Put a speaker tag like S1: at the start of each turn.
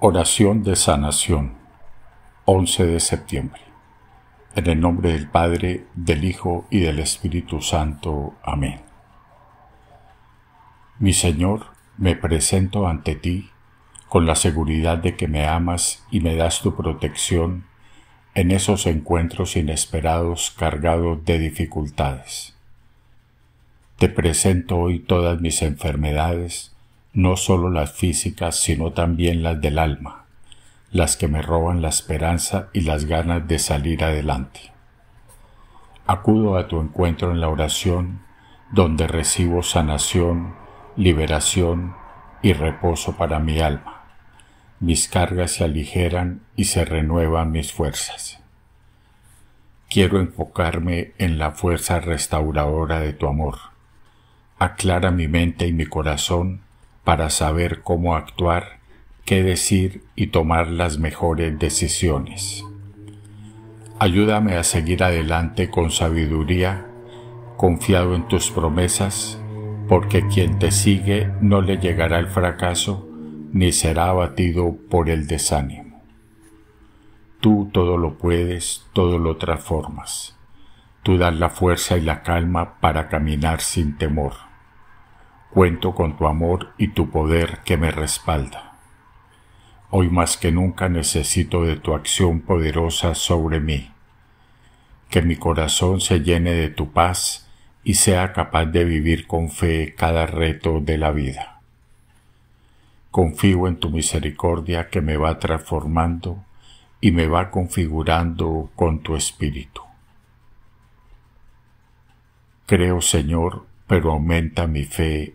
S1: Oración de sanación, 11 de septiembre. En el nombre del Padre, del Hijo y del Espíritu Santo. Amén. Mi Señor, me presento ante ti con la seguridad de que me amas y me das tu protección en esos encuentros inesperados cargados de dificultades. Te presento hoy todas mis enfermedades, no solo las físicas, sino también las del alma, las que me roban la esperanza y las ganas de salir adelante. Acudo a tu encuentro en la oración, donde recibo sanación, liberación y reposo para mi alma. Mis cargas se aligeran y se renuevan mis fuerzas. Quiero enfocarme en la fuerza restauradora de tu amor. Aclara mi mente y mi corazón para saber cómo actuar, qué decir y tomar las mejores decisiones. Ayúdame a seguir adelante con sabiduría, confiado en tus promesas, porque quien te sigue no le llegará el fracaso ni será abatido por el desánimo. Tú todo lo puedes, todo lo transformas. Tú das la fuerza y la calma para caminar sin temor. Cuento con tu amor y tu poder que me respalda. Hoy más que nunca necesito de tu acción poderosa sobre mí. Que mi corazón se llene de tu paz y sea capaz de vivir con fe cada reto de la vida. Confío en tu misericordia que me va transformando y me va configurando con tu espíritu. Creo, Señor, pero aumenta mi fe